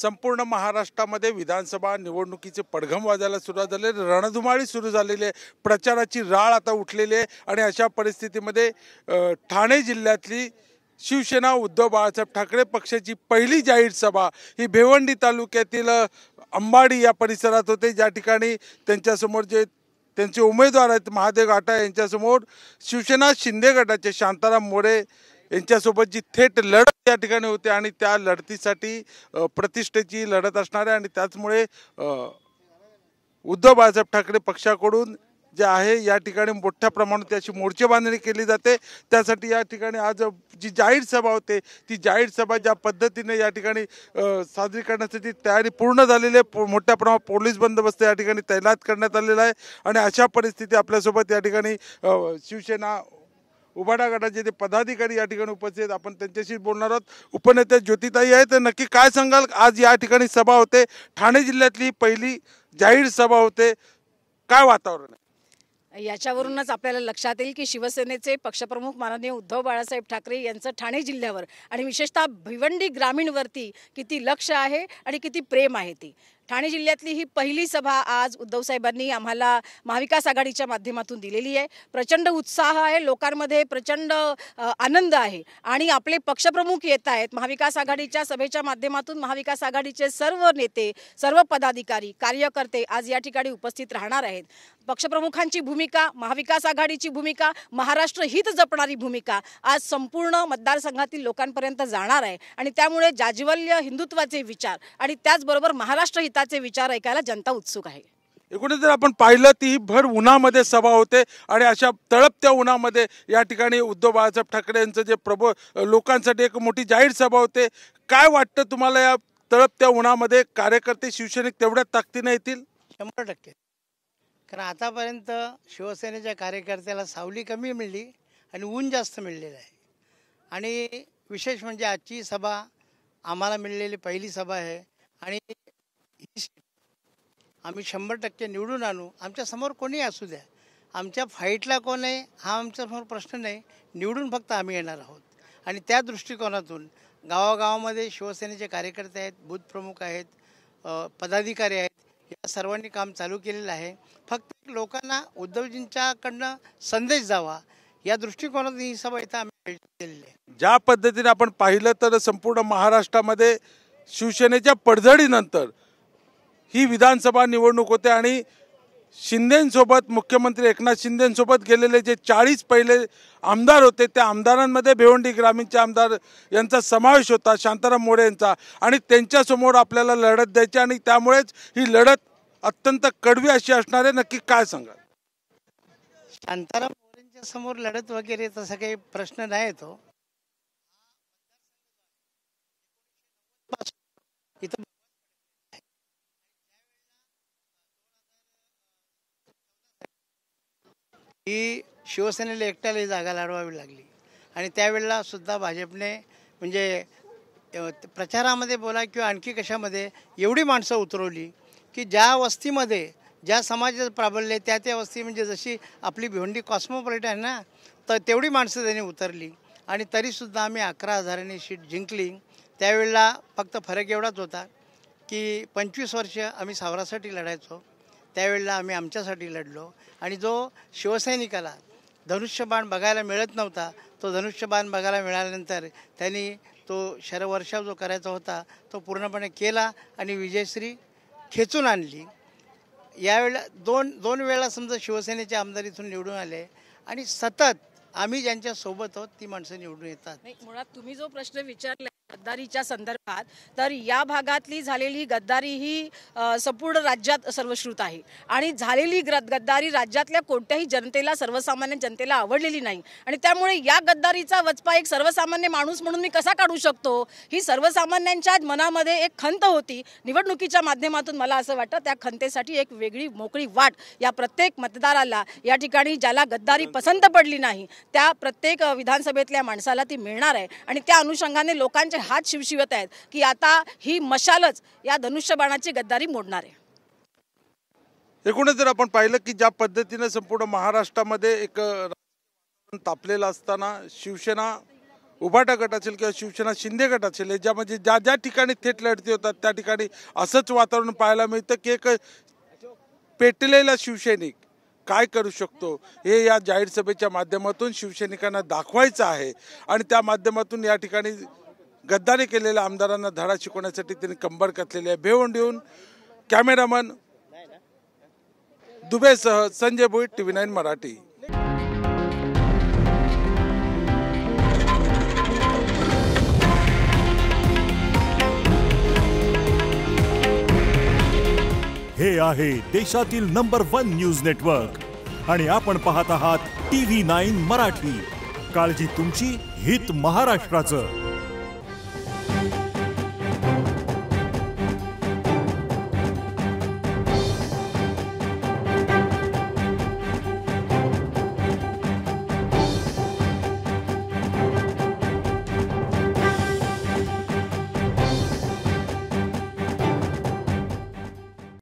संपूर्ण महाराष्ट्रामध्ये विधानसभा निवडणुकीचे पडघम वाजायला सुरुवात झाले रणधुमाळी सुरू झालेली आहे प्रचाराची राळ आता उठलेली आहे आणि अशा परिस्थितीमध्ये ठाणे जिल्ह्यातली शिवसेना उद्धव बाळासाहेब ठाकरे पक्षाची पहिली जाहीर सभा ही भिवंडी तालुक्यातील अंबाडी या परिसरात होते ज्या ठिकाणी त्यांच्यासमोर जे त्यांचे उमेदवार आहेत महादेव घाटा यांच्यासमोर शिवसेना शिंदे गटाचे शांताराम मोरे यांच्यासोबत जी थेट लढत त्या ठिकाणी होते आणि त्या लढतीसाठी प्रतिष्ठेची लढत असणार आहे आणि त्याचमुळे उद्धव बाळासाहेब ठाकरे पक्षाकडून जे आहे या ठिकाणी मोठ्या प्रमाणात त्याची मोर्चेबांधणी बांधणी केली जाते त्यासाठी या ठिकाणी आज जी जाहीर सभा होते ती जाहीर सभा ज्या पद्धतीने या ठिकाणी साजरी करण्यासाठी तयारी पूर्ण झालेली आहे मोठ्या प्रमाणात पोलीस बंदोबस्त या ठिकाणी तैनात करण्यात आलेला आहे आणि अशा परिस्थिती आपल्यासोबत या ठिकाणी शिवसेना उभाडा गटाचे ते पदाधिकारी या ठिकाणी उपस्थित आपण त्यांच्याशी बोलणार आहोत उपनेते ज्योतिताई आहेत तर नक्की काय सांगाल आज या ठिकाणी सभा होते ठाणे जिल्ह्यातली पहिली जाहीर सभा होते काय वातावरण आहे याच्यावरूनच आपल्याला लक्षात येईल की शिवसेनेचे पक्षप्रमुख माननीय उद्धव बाळासाहेब ठाकरे यांचं ठाणे जिल्ह्यावर आणि विशेषतः भिवंडी ग्रामीणवरती किती लक्ष आहे आणि किती प्रेम आहे ते ठाणे जिल्ह्यातली ही पहिली सभा आज उद्धवसाहेबांनी आम्हाला महाविकास आघाडीच्या माध्यमातून दिलेली आहे प्रचंड उत्साह आहे लोकांमध्ये प्रचंड आनंद आहे आणि आपले पक्षप्रमुख येत आहेत महाविकास आघाडीच्या सभेच्या माध्यमातून महाविकास आघाडीचे सर्व नेते सर्व पदाधिकारी कार्यकर्ते आज या ठिकाणी उपस्थित राहणार आहेत पक्षप्रमुखांची भूमिका महाविकास आघाडीची भूमिका महाराष्ट्र हित जपणारी भूमिका आज संपूर्ण मतदारसंघातील लोकांपर्यंत जाणार आहे आणि त्यामुळे जाज्वल्य हिंदुत्वाचे विचार आणि त्याचबरोबर महाराष्ट्र हिताचे विचार ऐकायला जनता उत्सुक आहे एकूणच जर आपण पाहिलं ती भर उन्हामध्ये सभा होते आणि अशा तळपत्या उन्हामध्ये या ठिकाणी उद्धव बाळासाहेब ठाकरे यांचं जे प्रबो लोकांसाठी एक मोठी जाहीर सभा होते काय वाटतं तुम्हाला या तळपत्या उन्हामध्ये कार्यकर्ते शिवसैनिक तेवढ्या ताकदीने येतील शंभर टक्के कारण आतापर्यंत शिवसेनेच्या कार्यकर्त्याला सावली कमी मिळली आणि ऊन जास्त मिळलेलं आहे आणि विशेष म्हणजे आजची सभा आम्हाला मिळलेली पहिली सभा आहे आणि आम्ही शंभर टक्के निवडून आणू आमच्यासमोर कोणी असू द्या आमच्या फाईटला कोण आहे हा आमच्यासमोर प्रश्न नाही निवडून फक्त आम्ही येणार आहोत आणि त्या दृष्टिकोनातून गावागावामध्ये शिवसेनेचे कार्यकर्ते आहेत प्रमुख आहेत पदाधिकारी आहेत या सर्वांनी काम चालू केलेलं आहे फक्त लोकांना उद्धवजींच्याकडनं संदेश जावा या दृष्टिकोनातून ही सभा इथं आम्ही आयोजित केलेली आहे ज्या पद्धतीने आपण पाहिलं तर संपूर्ण महाराष्ट्रामध्ये शिवसेनेच्या पडझडीनंतर ही विधानसभा निवडणूक होते आणि शिंदेंसोबत मुख्यमंत्री एकनाथ शिंदेंसोबत गेलेले जे चाळीस पहिले आमदार होते त्या आमदारांमध्ये भिवंडी ग्रामीणचे आमदार यांचा समावेश होता शांताराम मोरे यांचा आणि त्यांच्यासमोर आपल्याला लढत द्यायची आणि त्यामुळेच ही लढत अत्यंत कडवी अशी असणार आहे नक्की काय सांगा शांताराम मोरेंच्या समोर लढत वगैरे तसा काही प्रश्न नाही येतो ही शिवसेनेला एकट्याला जागा लढवावी लागली आणि त्यावेळेला सुद्धा भाजपने म्हणजे प्रचारामध्ये बोला किंवा आणखी कशामध्ये एवढी माणसं उतरवली की ज्या वस्तीमध्ये ज्या समाजात प्राबल्य त्या त्या वस्ती म्हणजे जशी आपली भिवंडी कॉस्मोपॉलिटन आहे ना तर तेवढी माणसं त्यांनी उतरली आणि तरीसुद्धा आम्ही अकरा हजारांनी शीट जिंकली त्यावेळेला फक्त फरक एवढाच होता की पंचवीस वर्ष आम्ही सावरासाठी लढायचो त्यावेळेला आम्ही आमच्यासाठी लढलो आणि जो शिवसैनिकाला धनुष्यबाण बघायला मिळत नव्हता तो धनुष्यबाण बघायला मिळाल्यानंतर त्यांनी तो शरवर्षाव जो करायचा होता तो पूर्णपणे केला आणि विजयश्री खेचून आणली यावेळेला दोन दोन वेळा समजा शिवसेनेच्या आमदारीतून निवडून आले आणि सतत आम्ही ज्यांच्यासोबत सोबत आहोत ती माणसं निवडून येतात मुळात तुम्ही जो प्रश्न विचारला गद्दारीच्या संदर्भात तर या भागातली झालेली गद्दारी ही संपूर्ण राज्यात सर्वश्रुत आहे आणि झालेली गद्दारी राज्यातल्या कोणत्याही जनतेला सर्वसामान्य जनतेला आवडलेली नाही आणि त्यामुळे या गद्दारीचा वचपा एक सर्वसामान्य माणूस म्हणून मी कसा काढू शकतो ही सर्वसामान्यांच्या मनामध्ये एक खंत होती निवडणुकीच्या माध्यमातून मला असं वाटतं त्या खंतेसाठी एक वेगळी मोकळी वाट या प्रत्येक मतदाराला या ठिकाणी ज्याला गद्दारी पसंत पडली नाही त्या प्रत्येक विधानसभेतल्या माणसाला ती मिळणार आहे आणि त्या अनुषंगाने लोकांच्या हात शिवशिवत आहेत की आता ही मशालच या धनुष्यबाणाची गद्दारी मोडणार आहे एकूणच जर आपण पाहिलं की ज्या पद्धतीनं संपूर्ण महाराष्ट्रामध्ये एक तापलेला असताना शिवसेना उभाटा गट असेल किंवा शिवसेना शिंदे गट असेल याच्यामध्ये ज्या ज्या ठिकाणी थेट लढती होतात त्या ठिकाणी असंच वातावरण पाहायला मिळतं की एक पेटलेला शिवसैनिक काय करू शकतो हे या जाहीर सभेच्या माध्यमातून शिवसैनिकांना दाखवायचं आहे आणि त्या माध्यमातून या ठिकाणी गद्दारी केलेल्या आमदारांना धडा शिकवण्यासाठी त्यांनी कंबर कसलेली आहे भेवून देऊन कॅमेरामन दुबेसह Sanjay Bhoite T V nine Marathi हे आहे देशातील नंबर वन न्यूज नेटवर्क आणि आपण पाहत आहात टी व्ही नाईन मराठी काळजी तुमची हित महाराष्ट्राचं